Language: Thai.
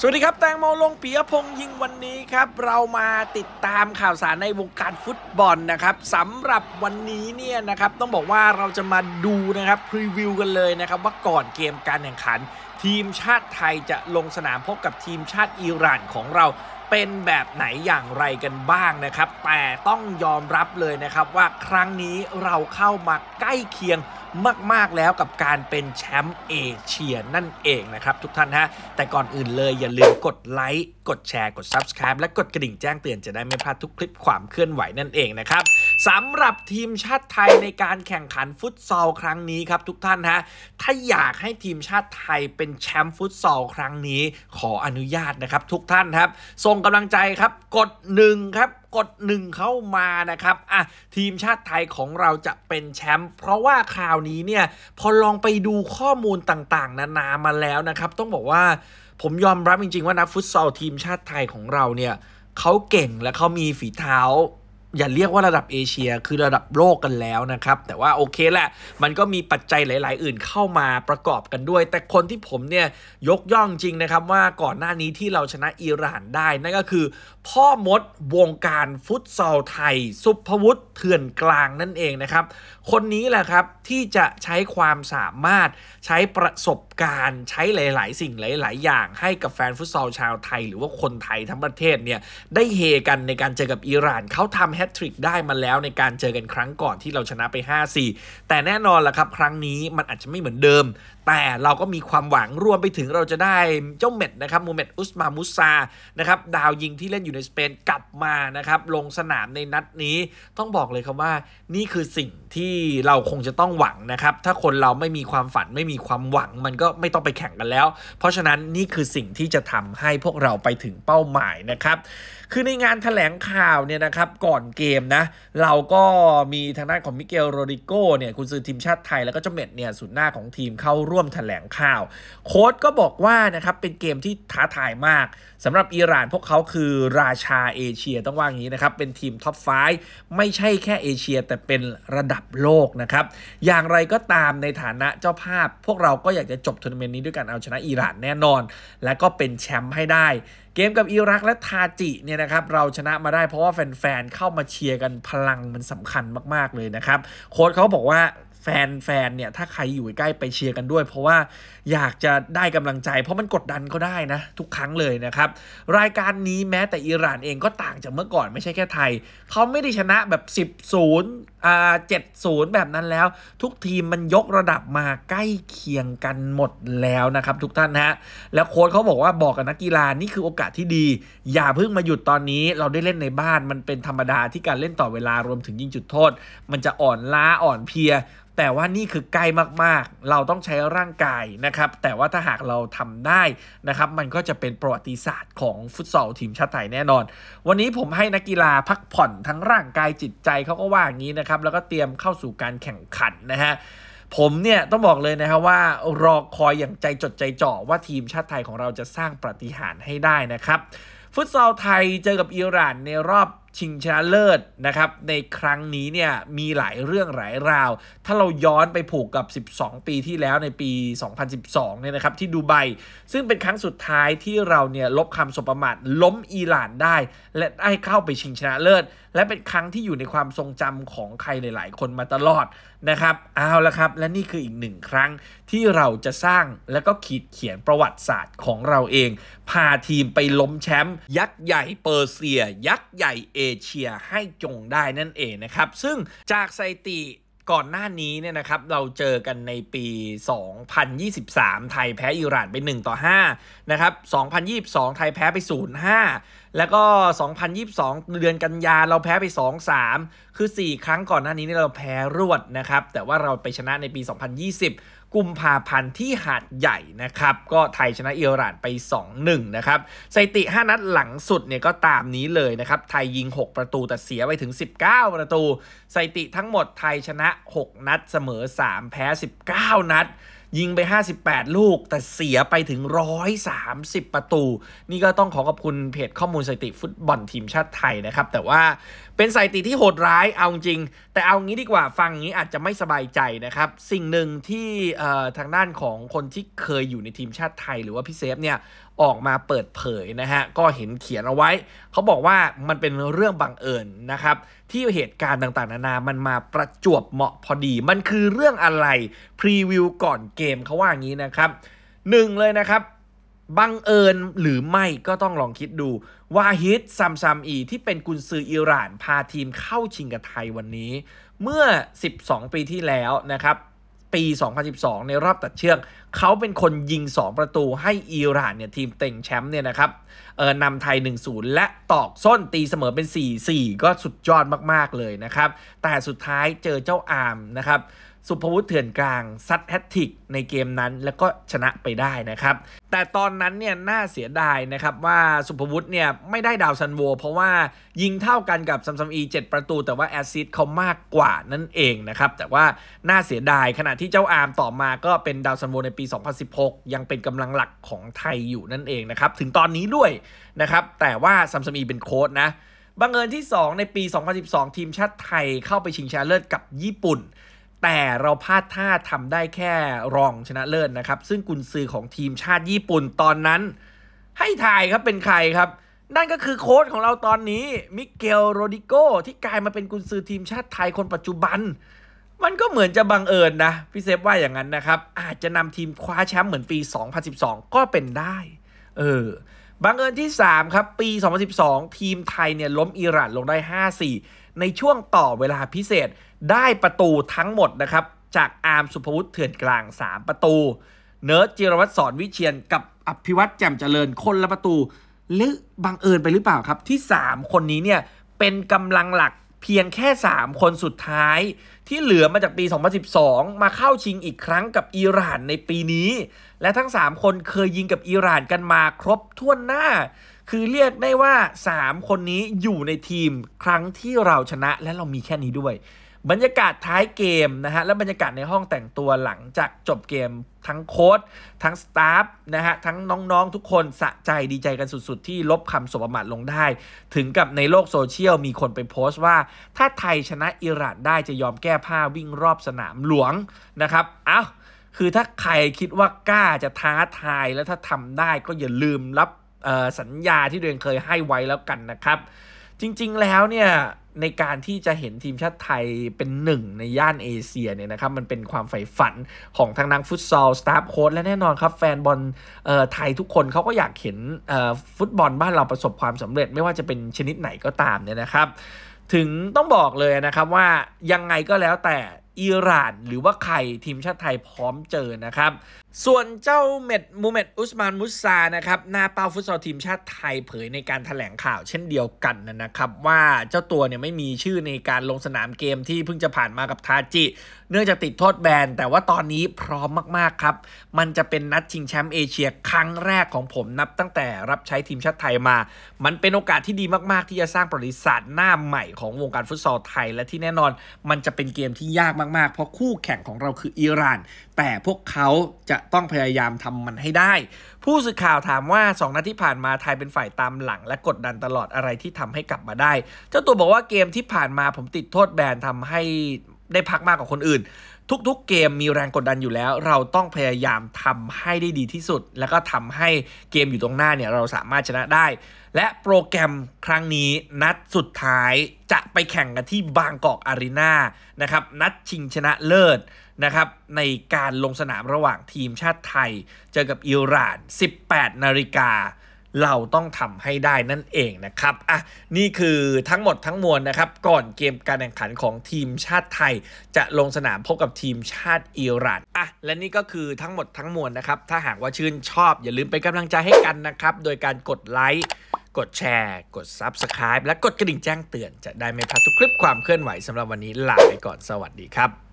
สวัสดีครับ แตงโมลงปียพงษ์ยิงวันนี้ครับ เรามาติดตามข่าวสารในวงการฟุตบอลนะครับสำหรับวันนี้เนี่ยนะครับต้องบอกว่าเราจะมาดูนะครับพรีวิวกันเลยนะครับว่าก่อนเกมการแข่งขันทีมชาติไทยจะลงสนามพบกับทีมชาติอิหร่านของเราเป็นแบบไหนอย่างไรกันบ้างนะครับ แต่ต้องยอมรับเลยนะครับ ว่าครั้งนี้เราเข้ามาใกล้เคียงมาก ๆ แล้วกับการเป็นแชมป์เอเชียนั่นเองนะครับทุกท่านฮะ แต่ก่อนอื่นเลยอย่าลืมกดไลค์กดแชร์กด Subscribe และกดกระดิ่งแจ้งเตือนจะได้ไม่พลาดทุกคลิปความเคลื่อนไหวนั่นเองนะครับสำหรับทีมชาติไทยในการแข่งขันฟุตซอลครั้งนี้ครับทุกท่านฮะถ้าอยากให้ทีมชาติไทยเป็นแชมป์ฟุตซอลครั้งนี้ ขออนุญาตนะครับทุกท่านครับส่งกำลังใจครับ กด1ครับกดหนึ่งเข้ามานะครับอ่ะทีมชาติไทยของเราจะเป็นแชมป์เพราะว่าคราวนี้เนี่ยพอลองไปดูข้อมูลต่างๆนานามาแล้วนะครับต้องบอกว่าผมยอมรับจริงๆว่านักฟุตซอลทีมชาติไทยของเราเนี่ยเขาเก่งและเขามีฝีเท้าอย่าเรียกว่าระดับเอเชียคือระดับโลกกันแล้วนะครับแต่ว่าโอเคแหละ มันก็มีปัจจัยหลาย ๆ อื่นเข้ามาประกอบกันด้วย แต่คนที่ผมเนี่ยยกย่องจริงนะครับว่าก่อนหน้านี้ที่เราชนะอิหร่านได้นั่นก็คือ พ่อมดวงการฟุตซอลไทย สุภพวุฒิเถื่อนกลางนั่นเองนะครับ คนนี้แหละครับที่จะใช้ความสามารถใช้ประสบการณ์ ใช้หลาย ๆ สิ่งหลาย ๆ อย่าง ให้กับแฟนฟุตซอลชาวไทย หรือว่าคนไทยทั้งประเทศเนี่ยได้เฮกันในการเจอกับอิหร่านเขาทำตทริก ได้มาแล้วในการเจอกันครั้งก่อนที่เราชนะไป 5-4 แต่แน่นอนล่ะครับ ครั้งนี้มันอาจจะไม่เหมือนเดิม แต่เราก็มีความหวังรวมไปถึงเราจะได้เจ้าเม็ดนะครับมูเม็ดอุสมามุซา นะครับดาวยิงที่เล่นอยู่ในสเปนกลับมานะครับลงสนามในนัดนี้ ต้องบอกเลยครับว่านี่คือสิ่งที่เราคงจะต้องหวังนะครับ ถ้าคนเราไม่มีความฝันไม่มีความหวัง มันก็ไม่ต้องไปแข่งกันแล้ว เพราะฉะนั้นนี่คือสิ่งที่จะทำให้พวกเราไปถึงเป้าหมายนะครับคือในงานถแถลงข่าวเนี่ยนะครับก่อนเกมนะเราก็มีทางด้านของมิเกลโรดิโกเนี่ยคุณซื้อทีมชาติไทยแล้วก็เจ้าเม็ดเนี่ยสุดหน้าของทีมเข้าร่วมถแถลงข่าว โค้ดก็บอกว่านะครับเป็นเกมที่ท้าทายมาก สำหรับอิหร่านพวกเขาคือราชาเอเชียต้องว่างี้นะครับ เป็นทีมท็อปไฟไม่ใช่แค่เอเชียแต่เป็นระดับโลกนะครับ อย่างไรก็ตามในฐานะเจ้าภาพ พวกเราก็อยากจะจบทัวร์นาเมนต์นี้ ด้วยการเอาชนะอิหร่านแน่นอน และก็เป็นแชมป์ให้ได้เกมกับอิรักและทาจิเนี่ยนะครับเราชนะมาได้เพราะว่าแฟน ๆ เข้ามาเชียร์กันพลังมันสำคัญมากๆเลยนะครับ โค้ชเขาบอกว่าแฟนแฟนเนี่ย ถ้าใครอยู่ใกล้ไปเชียร์กันด้วย เพราะว่าอยากจะได้กำลังใจ เพราะมันกดดันเขาได้นะ ทุกครั้งเลยนะครับ รายการนี้แม้แต่อิหร่านเองก็ต่างจากเมื่อก่อนไม่ใช่แค่ไทยเขาไม่ได้ชนะแบบ 10 0อ่าย์แบบนั้นแล้ว ทุกทีมมันยกระดับมาใกล้เคียงกันหมดแล้วนะครับ ทุกท่านฮะแล้วโค้ชเขาบอกว่าบอกกับนักกีฬานี่คือโอกาสที่ดี อย่าเพิ่งมาหยุดตอนนี้ เราได้เล่นในบ้านมันเป็นธรรมดาที่การเล่นต่อเวลารวมถึงยิงจุดโทษ มันจะอ่อนล้าอ่อนเพลียแต่ว่านี่คือใกล้มากๆ เราต้องใช้ร่างกายนะครับ แต่ว่าถ้าหากเราทำได้นะครับ มันก็จะเป็นประวัติศาสตร์ของฟุตซอลทีมชาติไทยแน่นอน วันนี้ผมให้นักกีฬาพักผ่อนทั้งร่างกายจิตใจเขาก็ว่าอย่างนี้นะครับ แล้วก็เตรียมเข้าสู่การแข่งขันนะฮะ ผมเนี่ยต้องบอกเลยนะครับว่ารอคอยอย่างใจจดใจจ่อว่าทีมชาติไทยของเราจะสร้างปฏิหารให้ได้นะครับ ฟุตซอลไทยเจอกับอิหร่านในรอบชิงชนะเลิศนะครับในครั้งนี้เนี่ยมีหลายเรื่องหลายราว ถ้าเราย้อนไปผูกกับ 12 ปีที่แล้วในปี 2012เนี่ยนะครับที่ดูไบซึ่งเป็นครั้งสุดท้ายที่เราเนี่ยลบคำสบประมาทล้มอิหร่านได้และได้เข้าไปชิงชนะเลิศและเป็นครั้งที่อยู่ในความทรงจำของใคร หลาย ๆ คนมาตลอด นะครับเอาละครับและนี่คืออีกหนึ่งครั้งที่เราจะสร้างและก็ขีดเขียนประวัติศาสตร์ของเราเองพาทีมไปล้มแชมป์ยักษ์ใหญ่เปอร์เซีย ยักษ์ใหญ่เอเชียให้จงได้นั่นเอง นะ ครับ ซึ่งจากสถิติก่อนหน้านี้ เนี่ย นะ ครับ เราเจอกันในปี 2023 ไทยแพ้อิหร่านไป 1 ต่อ 5 นะ ครับ 2022 ไทยแพ้ไป 0 5แล้วก็ 2022 เดือนกันยาเราแพ้ไป 2-3 คือ 4 ครั้งก่อนหน้านี้เราแพ้รวดนะครับ แต่ว่าเราไปชนะในปี 2020 กุมภาพันธ์ที่หาดใหญ่นะครับ ก็ไทยชนะอิหร่านไป 2-1 นะครับ สถิติ 5 นัดหลังสุดเนี่ยก็ตามนี้เลยนะครับ ไทยยิง 6 ประตูแต่เสียไปถึง 19 ประตู สถิติทั้งหมดไทยชนะ 6 นัดเสมอ 3 แพ้ 19 นัดยิงไป 58 ลูก แต่เสียไปถึง 130 ประตู นี่ก็ต้องขอขอบคุณเพจข้อมูลสถิติฟุตบอลทีมชาติไทยนะครับ แต่ว่าเป็นสถิติที่โหดร้าย เอาจริง แต่เอางี้ดีกว่า ฟังงี้อาจจะไม่สบายใจนะครับ สิ่งหนึ่งที่ทางด้านของคนที่เคยอยู่ในทีมชาติไทยหรือว่าพี่เซฟเนี่ยออกมาเปิดเผยนะฮะ ก็เห็นเขียนเอาไว้ เขาบอกว่ามันเป็นเรื่องบังเอิญนะครับ ที่เหตุการณ์ต่างๆนานา มันมาประจวบเหมาะพอดี มันคือเรื่องอะไรพรีวิวก่อนเกมเขาว่าอย่างนี้นะครับหนึ่งเลยนะครับ บังเอิญหรือไม่ก็ต้องลองคิดดูวาฮิตซัมซัมอี ที่เป็นกุนซืออิหร่าน พาทีมเข้าชิงกับไทยวันนี้ เมื่อ 12 ปีที่แล้วนะครับ ปี 2012 ในรอบตัดเชือก เขาเป็นคนยิง 2 ประตูให้อิหร่านเนี่ยทีมเต็งแชมป์เนี่ยนะครับเออนำไทย1-0และตอกส้นตีเสมอเป็น 4-4 ก็สุดยอดมากๆเลยนะครับแต่สุดท้ายเจอเจ้าอามนะครับสุภวุฒิเถื่อนกลาง ซัดแฮตติกในเกมนั้น แล้วก็ชนะไปได้นะครับ แต่ตอนนั้นเนี่ยน่าเสียดายนะครับว่าสุภวุฒิเนี่ยไม่ได้ดาวซันโว เพราะว่ายิงเท่ากันกับซัมซัมอี7ประตู แต่ว่าแอซซิสเขามากกว่านั่นเองนะครับ แต่ว่า น่าเสียดาย ขณะที่เจ้าอาร์มต่อมาก็เป็นดาวซันโวในปี 2016 ยังเป็นกำลังหลักของไทยอยู่นั่นเองนะครับถึงตอนนี้ด้วยนะครับแต่ว่าซัมซัมอีเป็นโค้ดนะบังเอิญที่ 2 ในปี2012ทีมชาติไทยเข้าไปชิงชนะเลิศกับญี่ปุ่นแต่เราพลาดท่าทำได้แค่รองชนะเลิศนะ ครับ ซึ่งกุนซือของทีมชาติญี่ปุ่นตอนนั้น ให้ทายครับ เป็นใครครับ นั่นก็คือโค้ชของเราตอนนี้ มิเกล โรดิโกที่กลายมาเป็นกุนซือทีมชาติไทยคนปัจจุบัน มันก็เหมือนจะ บังเอิญนะ พี่ เซฟ ว่าอย่างนั้นนะครับอาจจะนำทีมคว้าแชมป์เหมือนปี2012ก็เป็นได้ เออบังเอิญที่3ครับปี 2012 ทีมไทยเนี่ยล้มอิหร่านลงได้ 5-4ในช่วงต่อเวลาพิเศษได้ประตูทั้งหมดนะครับจากอาร์มสุภวุฒิเถื่อนกลาง 3 ประตู เนิร์ดจิรวัตรสอนวิเชียนกับอภิวัตรแจ่มเจริญคนละประตูหรือบังเอิญไปหรือเปล่าครับที่ 3 คนนี้เนี่ยเป็นกำลังหลักเพียงแค่ 3 คนสุดท้าย ที่เหลือมาจากปี 2012 มาเข้าชิงอีกครั้งกับอิหร่านในปีนี้ และทั้ง 3 คนเคยยิงกับอิหร่านกันมาครบถ้วนหน้าคือเรียกได้ว่า 3 คนนี้อยู่ในทีมครั้งที่เราชนะและเรามีแค่นี้ด้วย บรรยากาศท้ายเกมนะฮะและบรรยากาศในห้องแต่งตัวหลังจากจบเกมทั้งโค้ดทั้งสตาฟนะฮะทั้งน้องๆ ทุกคน สะใจดีใจกันสุด ๆ ที่ลบคำสบประมาทลงได้ ถึงกับในโลกโซเชียล มีคนไปโพสต์ว่า ถ้าไทยชนะอิหร่านได้จะยอมแก้ผ้าวิ่งรอบสนามหลวงนะครับอ้าวคือถ้าใครคิดว่ากล้าจะท้าทาย แล้วถ้าทำได้ก็อย่าลืมรับสัญญาที่ตัวเองเคยให้ไว้แล้วกันนะครับ จริงๆแล้วเนี่ยในการที่จะเห็นทีมชาติไทยเป็นหนึ่งในย่านเอเชียเนี่ยนะครับมันเป็นความใฝ่ฝันของทางนักฟุตซอลสตาฟโค้ดและแน่นอนครับแฟนบอลไทยทุกคนเขาก็อยากเห็นฟุตบอลบ้านเราประสบความสำเร็จ ไม่ว่าจะเป็นชนิดไหนก็ตามเนี่ยนะครับ ถึงต้องบอกเลยนะครับว่ายังไงก็แล้วแต่อิหร่านหรือว่าใครทีมชาติไทยพร้อมเจอนะครับ ส่วนเจ้าเม็ด มูเม็ดอุสมานมุซานะครับ หน้าเป้าฟุตซอลทีมชาติไทยเผยในการถแถลงข่าวเช่นเดียวกันนะครับ ว่าเจ้าตัวเนี่ยไม่มีชื่อในการลงสนามเกมที่เพิ่งจะผ่านมากับทาจิเนื่องจากติดโทษแบน แต่ว่าตอนนี้พร้อมมาก ๆ ครับ มันจะเป็นนัดชิงแชมป์เอเชีย ครั้งแรกของผมนับตั้งแต่รับใช้ทีมชาติไทยมา มันเป็นโอกาสที่ดีมาก ๆ ที่จะสร้างประวัติศาสตร์หน้าใหม่ของวงการฟุตซอลไทยและที่แน่นอน มันจะเป็นเกมที่ยากมากๆ เพราะคู่แข่งของเราคืออิหร่านแต่พวกเขาจะต้องพยายามทำมันให้ได้ ผู้สื่อข่าวถามว่า2นัดที่ผ่านมาไทยเป็นฝ่ายตามหลัง และกดดันตลอดอะไรที่ทำให้กลับมาได้ เจ้าตัวบอกว่าเกมที่ผ่านมาผมติดโทษแบนทำให้ได้พักมากกว่าคนอื่น ทุกๆเกมมีแรงกดดันอยู่แล้ว เราต้องพยายามทำให้ได้ดีที่สุด แล้วก็ทำให้เกมอยู่ตรงหน้าเนี่ยเราสามารถชนะได้ และโปรแกรมครั้งนี้นัดสุดท้ายจะไปแข่งกันที่บางกอกอารีนานะครับนัดชิงชนะเลิศนะครับในการลงสนามระหว่างทีมชาติไทย เจอกับอิหร่าน 18 นาฬิกาเราต้องทำให้ได้นั่นเองนะครับ อ่ะ นี่คือทั้งหมดทั้งมวลนะครับ ก่อนเกมการแข่งขันของทีมชาติไทย จะลงสนามพบกับทีมชาติอิหร่าน อ่ะ และนี่ก็คือทั้งหมดทั้งมวลนะครับ ถ้าหากว่าชื่นชอบ อย่าลืมเป็นกำลังใจให้กันนะครับ โดยการกดไลค์ กดแชร์ กด Subscribe และกดกระดิ่งแจ้งเตือนจะได้ไม่พลาดทุกคลิปความเคลื่อนไหวสำหรับวันนี้ลาไปก่อนสวัสดีครับ